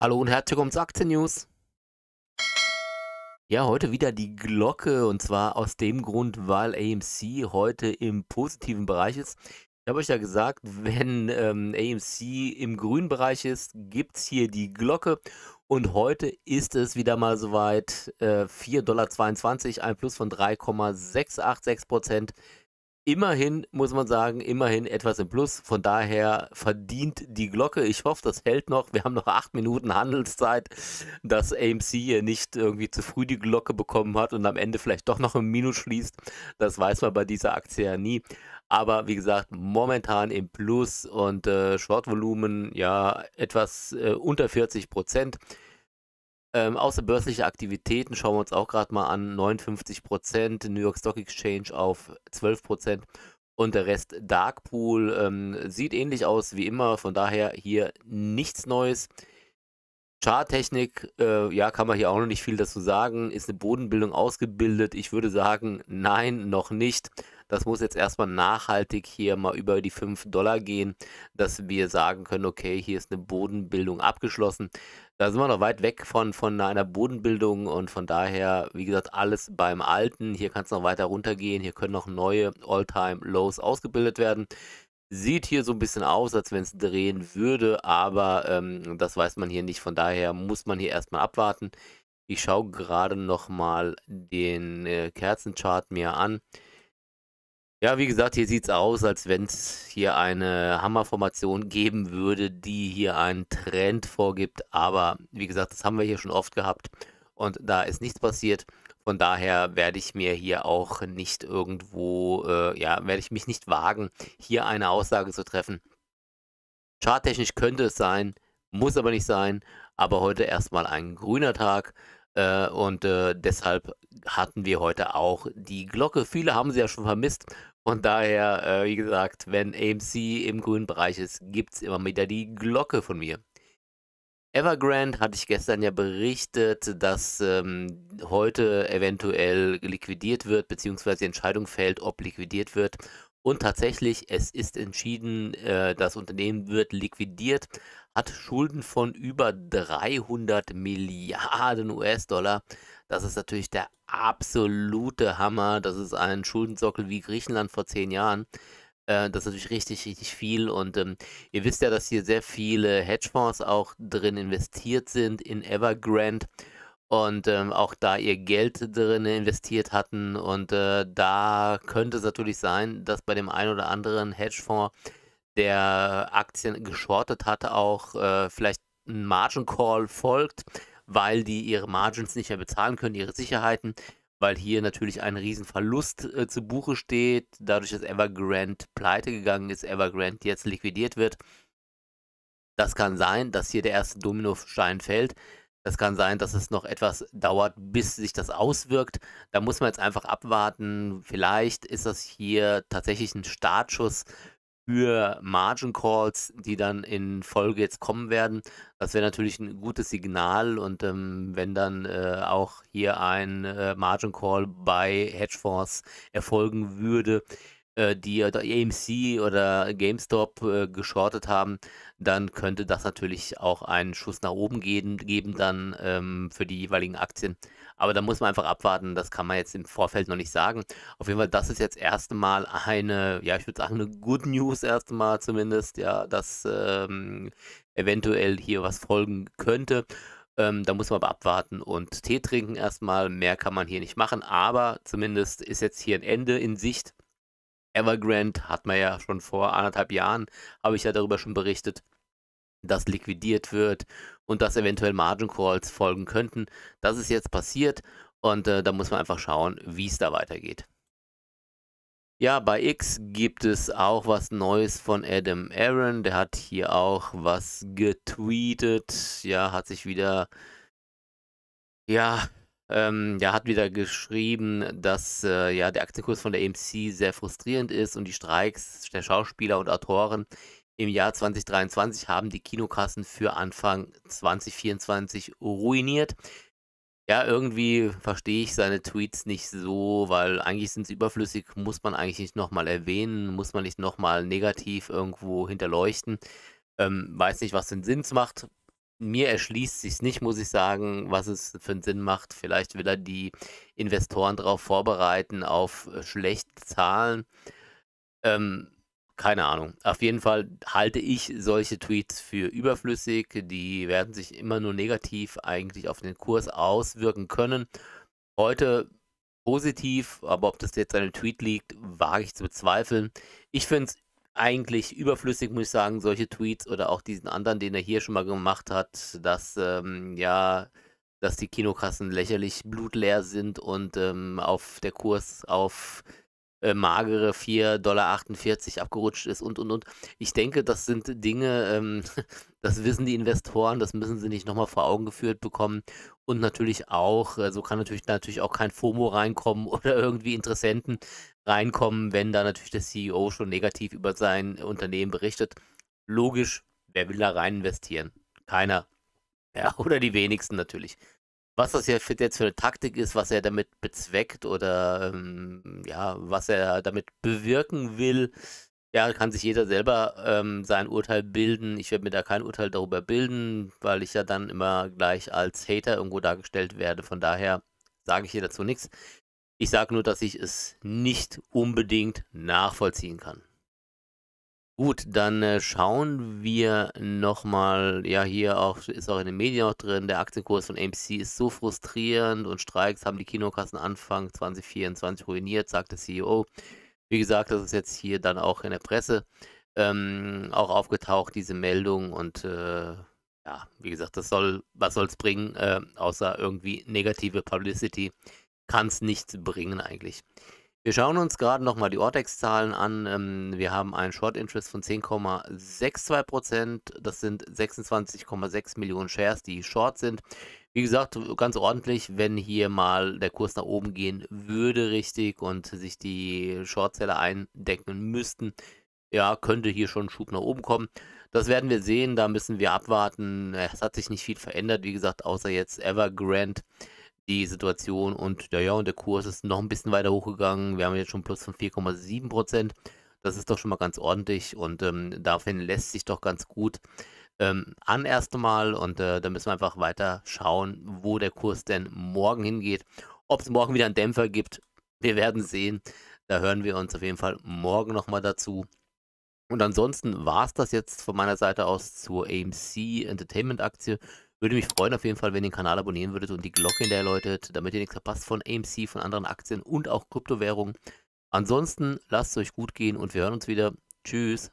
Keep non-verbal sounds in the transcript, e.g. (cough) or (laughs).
Hallo und herzlich willkommen zu Aktien News. Ja, heute wieder die Glocke und zwar aus dem Grund, weil AMC heute im positiven Bereich ist. Ich habe euch ja gesagt, wenn ähm, AMC im grünen Bereich ist, gibt es hier die Glocke und heute ist es wieder mal soweit äh, 4,22 Dollar, ein Plus von 3,686 Prozent immerhin, muss man sagen, immerhin etwas im Plus. Von daher verdient die Glocke. Ich hoffe, das hält noch. Wir haben noch acht Minuten Handelszeit, dass AMC hier nicht irgendwie zu früh die Glocke bekommen hat und am Ende vielleicht doch noch im Minus schließt. Das weiß man bei dieser Aktie ja nie. Aber wie gesagt, momentan im Plus und äh, Shortvolumen ja etwas äh, unter 40 Prozent. Ähm, außerbörsliche Aktivitäten schauen wir uns auch gerade mal an. 59 Prozent, New York Stock Exchange auf 12 Prozent und der Rest Dark Pool. Ähm, sieht ähnlich aus wie immer, von daher hier nichts Neues. Charttechnik, äh, ja, kann man hier auch noch nicht viel dazu sagen. Ist eine Bodenbildung ausgebildet? Ich würde sagen, nein, noch nicht das muss jetzt erstmal nachhaltig hier mal über die 5 Dollar gehen, dass wir sagen können, okay, hier ist eine Bodenbildung abgeschlossen. Da sind wir noch weit weg von, von einer Bodenbildung und von daher, wie gesagt, alles beim Alten. Hier kann es noch weiter runtergehen, hier können noch neue All-Time-Lows ausgebildet werden. Sieht hier so ein bisschen aus, als wenn es drehen würde, aber ähm, das weiß man hier nicht. Von daher muss man hier erstmal abwarten. Ich schaue gerade nochmal den äh, Kerzenchart mir an. Ja, wie gesagt, hier sieht es aus, als wenn es hier eine Hammerformation geben würde, die hier einen Trend vorgibt. Aber wie gesagt, das haben wir hier schon oft gehabt und da ist nichts passiert. Von daher werde ich mir hier auch nicht irgendwo, äh, ja, werde ich mich nicht wagen, hier eine Aussage zu treffen. Charttechnisch könnte es sein, muss aber nicht sein. Aber heute erstmal ein grüner Tag. Äh, und äh, deshalb hatten wir heute auch die Glocke. Viele haben sie ja schon vermisst. Und daher, äh, wie gesagt, wenn AMC im grünen Bereich ist, gibt es immer wieder die Glocke von mir. Evergrande hatte ich gestern ja berichtet, dass ähm, heute eventuell liquidiert wird, beziehungsweise die Entscheidung fällt, ob liquidiert wird und tatsächlich, es ist entschieden, äh, das Unternehmen wird liquidiert, hat Schulden von über 300 Milliarden US-Dollar. Das ist natürlich der absolute Hammer. Das ist ein Schuldensockel wie Griechenland vor zehn Jahren. Äh, das ist natürlich richtig, richtig viel. Und ähm, ihr wisst ja, dass hier sehr viele Hedgefonds auch drin investiert sind in Evergrande und ähm, auch da ihr Geld drin investiert hatten. Und äh, da könnte es natürlich sein, dass bei dem einen oder anderen Hedgefonds, der Aktien geschortet hatte, auch äh, vielleicht ein Margin Call folgt, weil die ihre Margins nicht mehr bezahlen können, ihre Sicherheiten, weil hier natürlich ein Riesenverlust äh, zu Buche steht, dadurch, dass Evergrande pleite gegangen ist, Evergrande jetzt liquidiert wird. Das kann sein, dass hier der erste Dominostein fällt. Das kann sein, dass es noch etwas dauert, bis sich das auswirkt. Da muss man jetzt einfach abwarten. Vielleicht ist das hier tatsächlich ein Startschuss für Margin Calls, die dann in Folge jetzt kommen werden. Das wäre natürlich ein gutes Signal und ähm, wenn dann äh, auch hier ein äh, Margin Call bei Hedgefonds erfolgen würde, äh, die äh, AMC oder GameStop äh, geschortet haben, dann könnte das natürlich auch einen Schuss nach oben geben, geben dann ähm, für die jeweiligen Aktien. Aber da muss man einfach abwarten, das kann man jetzt im Vorfeld noch nicht sagen. Auf jeden Fall, das ist jetzt erstmal eine, ja, ich würde sagen, eine Good News erstmal zumindest, ja, dass ähm, eventuell hier was folgen könnte. Ähm, da muss man aber abwarten und Tee trinken erstmal. Mehr kann man hier nicht machen, aber zumindest ist jetzt hier ein Ende in Sicht. Evergrande hat man ja schon vor anderthalb Jahren, habe ich ja darüber schon berichtet, dass liquidiert wird und dass eventuell Margin Calls folgen könnten. Das ist jetzt passiert und äh, da muss man einfach schauen, wie es da weitergeht. Ja, bei X gibt es auch was Neues von Adam Aaron. Der hat hier auch was getweetet. Ja, hat sich wieder ja, ähm, ja, hat wieder geschrieben, dass äh, ja, der Aktienkurs von der AMC sehr frustrierend ist und die Streiks der Schauspieler und Autoren im Jahr 2023 haben die Kinokassen für Anfang 2024 ruiniert. Ja, irgendwie verstehe ich seine Tweets nicht so, weil eigentlich sind sie überflüssig, muss man eigentlich nicht nochmal erwähnen, muss man nicht nochmal negativ irgendwo hinterleuchten. Ähm, weiß nicht, was den Sinn macht mir erschließt sich nicht, muss ich sagen, was es für einen Sinn macht. Vielleicht will er die Investoren darauf vorbereiten, auf äh, schlechte Zahlen. Ähm, keine Ahnung. Auf jeden Fall halte ich solche Tweets für überflüssig. Die werden sich immer nur negativ eigentlich auf den Kurs auswirken können. Heute positiv, aber ob das jetzt an einem Tweet liegt, wage ich zu bezweifeln. Ich finde es eigentlich überflüssig, muss ich sagen, solche Tweets oder auch diesen anderen, den er hier schon mal gemacht hat, dass ähm, ja, dass die Kinokassen lächerlich blutleer sind und ähm, auf der Kurs auf äh, magere 4,48 Dollar abgerutscht ist und, und, und. Ich denke, das sind Dinge, ähm, (laughs) das wissen die Investoren, das müssen sie nicht nochmal vor Augen geführt bekommen. Und natürlich auch, so also kann natürlich, natürlich auch kein FOMO reinkommen (laughs) oder irgendwie Interessenten reinkommen, wenn da natürlich der CEO schon negativ über sein Unternehmen berichtet. Logisch, wer will da rein investieren? Keiner. Ja, (laughs) oder die wenigsten natürlich was das jetzt für eine Taktik ist, was er damit bezweckt oder ähm, ja, was er damit bewirken will, ja, kann sich jeder selber ähm, sein Urteil bilden. Ich werde mir da kein Urteil darüber bilden, weil ich ja dann immer gleich als Hater irgendwo dargestellt werde. Von daher sage ich hier dazu nichts. Ich sage nur, dass ich es nicht unbedingt nachvollziehen kann. Gut, dann äh, schauen wir nochmal, ja, hier auch, ist auch in den Medien auch drin, der Aktienkurs von AMC ist so frustrierend und Streiks haben die Kinokassen Anfang 2024 ruiniert, sagt der CEO. Wie gesagt, das ist jetzt hier dann auch in der Presse ähm, auch aufgetaucht, diese Meldung und äh, ja, wie gesagt, das soll, was soll es bringen, äh, außer irgendwie negative Publicity, kann es nichts bringen eigentlich. Wir schauen uns gerade nochmal die Ortex-Zahlen an. Ähm, wir haben einen Short Interest von 10,62%. Das sind 26,6 Millionen Shares, die short sind. Wie gesagt, ganz ordentlich, wenn hier mal der Kurs nach oben gehen würde, richtig, und sich die Shortzelle eindecken müssten, ja, könnte hier schon Schub nach oben kommen. Das werden wir sehen, da müssen wir abwarten. Es hat sich nicht viel verändert, wie gesagt, außer jetzt Evergrande die Situation und ja, ja, und der Kurs ist noch ein bisschen weiter hochgegangen. Wir haben jetzt schon plus von 4,7 Prozent. Das ist doch schon mal ganz ordentlich und ähm, daraufhin lässt sich doch ganz gut ähm, an erst einmal und äh, da müssen wir einfach weiter schauen, wo der Kurs denn morgen hingeht. Ob es morgen wieder einen Dämpfer gibt, wir werden sehen. Da hören wir uns auf jeden Fall morgen nochmal dazu. Und ansonsten war es das jetzt von meiner Seite aus zur AMC Entertainment Aktie. Würde mich freuen auf jeden Fall, wenn ihr den Kanal abonnieren würdet und die Glocke in der erläutert, damit ihr nichts verpasst von AMC, von anderen Aktien und auch Kryptowährungen. Ansonsten lasst es euch gut gehen und wir hören uns wieder. Tschüss.